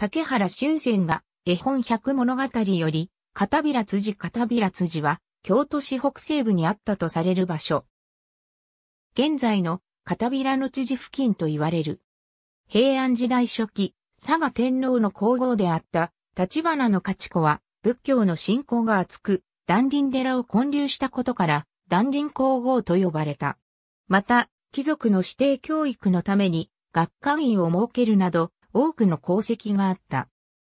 竹原俊仙が絵本百物語より、片平辻片平辻は、京都市北西部にあったとされる場所。現在の片平の辻付近と言われる。平安時代初期、佐賀天皇の皇后であった立花の勝子は、仏教の信仰が厚く、断林寺を建立したことから、断林皇后と呼ばれた。また、貴族の指定教育のために、学科院を設けるなど、多くの功績があった。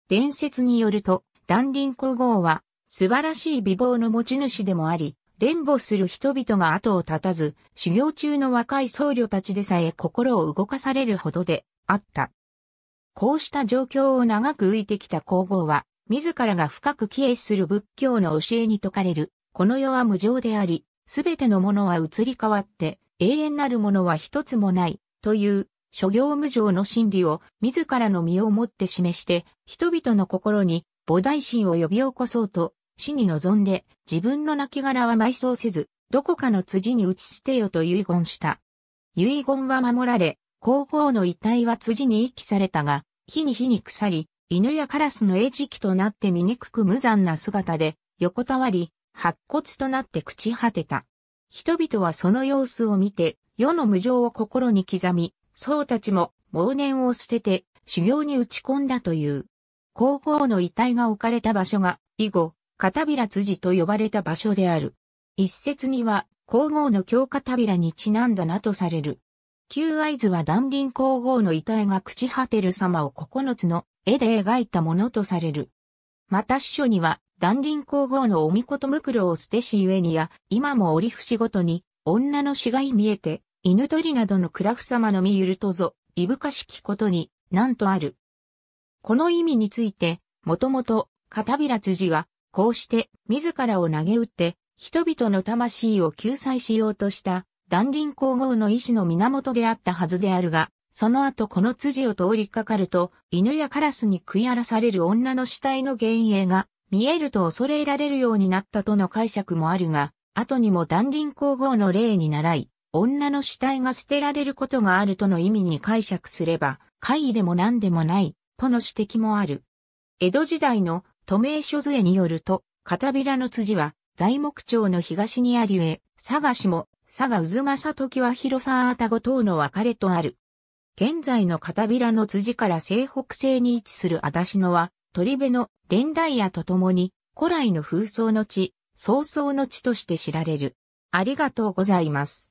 伝説によると、団林皇后は素晴らしい美貌の持ち主でもあり、連母する人々が後を絶たず、修行中の若い僧侶たちでさえ心を動かされるほどであった。こうした状況を長く浮いてきた皇后は、自らが深く帰依する仏教の教えに説かれる、この世は無常であり、すべてのものは移り変わって、永遠なるものは一つもない、という諸行無常の真理を自らの身をもって示して、人々の心に菩提心を呼び起こそうと、死に臨んで自分の亡骸は埋葬せず、どこかの辻に打ち捨てよと遺言した。遺言は守られ、皇后の遺体は辻に遺棄されたが、火に火に腐り、犬やカラスの餌食となって醜く無残な姿で、横たわり、白骨となって朽ち果てた。人々はその様子を見て、世の無常を心に刻み、僧たちも、往年を捨てて、修行に打ち込んだという。皇后の遺体が置かれた場所が、以後、片平辻と呼ばれた場所である。一説には、皇后の京片平にちなんだなとされる。旧合図は断輪皇后の遺体が朽ち果てる様を9つの絵で描いたものとされる。また司書には、断輪皇后のおみこと袋を捨てしゆえにや、今も折節ごとに、女の死骸見えて、犬鳥などのクラフ様のみゆるとぞ、いぶかしきことに、なんとある。この意味について、もともと、片平辻は、こうして、自らを投げ打って、人々の魂を救済しようとした、断輪皇后の意志の源であったはずであるが、その後この辻を通りかかると、犬やカラスに食い荒らされる女の死体の幻影が、見えると恐れられるようになったとの解釈もあるが、後にも断輪皇后の例に倣い、女の死体が捨てられることがあるとの意味に解釈すれば、怪異でも何でもない、との指摘もある。江戸時代の都名書図絵によると、片平の辻は、材木町の東にありえ、佐賀市も、佐賀渦正時は広沢あたご等の別れとある。現在の片平の辻から西北西に位置する足立野は、鳥辺の連台屋とともに、古来の風草の地、早々の地として知られる。ありがとうございます。